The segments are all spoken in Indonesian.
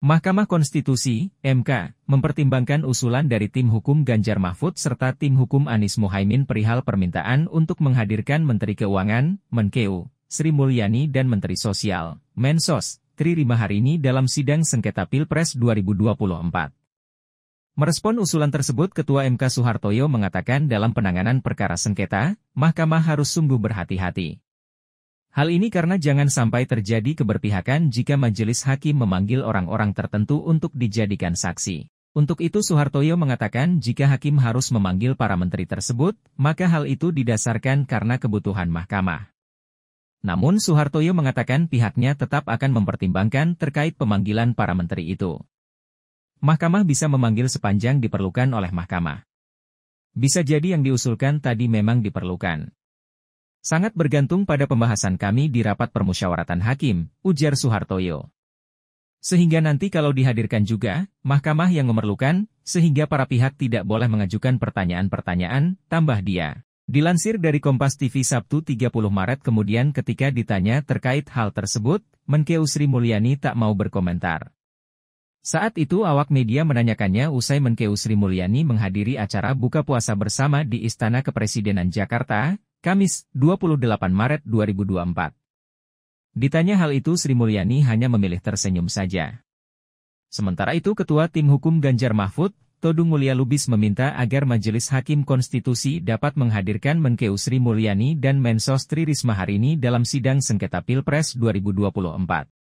Mahkamah Konstitusi, MK, mempertimbangkan usulan dari tim hukum Ganjar Mahfud serta tim hukum Anies Mohaimin perihal permintaan untuk menghadirkan Menteri Keuangan, Menkeu, Sri Mulyani dan Menteri Sosial, Mensos, Tri Rima hari ini dalam sidang sengketa Pilpres 2024. Merespon usulan tersebut Ketua MK Soehartoyo mengatakan dalam penanganan perkara sengketa, Mahkamah harus sungguh berhati-hati. Hal ini karena jangan sampai terjadi keberpihakan jika majelis hakim memanggil orang-orang tertentu untuk dijadikan saksi. Untuk itu Soehartoyo mengatakan jika hakim harus memanggil para menteri tersebut, maka hal itu didasarkan karena kebutuhan mahkamah. Namun Soehartoyo mengatakan pihaknya tetap akan mempertimbangkan terkait pemanggilan para menteri itu. Mahkamah bisa memanggil sepanjang diperlukan oleh mahkamah. Bisa jadi yang diusulkan tadi memang diperlukan. Sangat bergantung pada pembahasan kami di rapat permusyawaratan hakim, ujar Suhartoyo. Sehingga nanti kalau dihadirkan juga, mahkamah yang memerlukan, sehingga para pihak tidak boleh mengajukan pertanyaan-pertanyaan, tambah dia. Dilansir dari Kompas TV Sabtu 30 Maret kemudian ketika ditanya terkait hal tersebut, Menkeu Sri Mulyani tak mau berkomentar. Saat itu awak media menanyakannya usai Menkeu Sri Mulyani menghadiri acara buka puasa bersama di Istana Kepresidenan Jakarta, Kamis, 28 Maret 2024. Ditanya hal itu Sri Mulyani hanya memilih tersenyum saja. Sementara itu Ketua Tim Hukum Ganjar Mahfud, Todung Mulia Lubis meminta agar Majelis Hakim Konstitusi dapat menghadirkan Menkeu Sri Mulyani dan Mensos Tri Risma hari ini dalam sidang sengketa Pilpres 2024.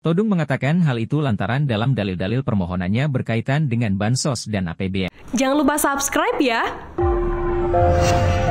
Todung mengatakan hal itu lantaran dalam dalil-dalil permohonannya berkaitan dengan Bansos dan APBN. Jangan lupa subscribe ya!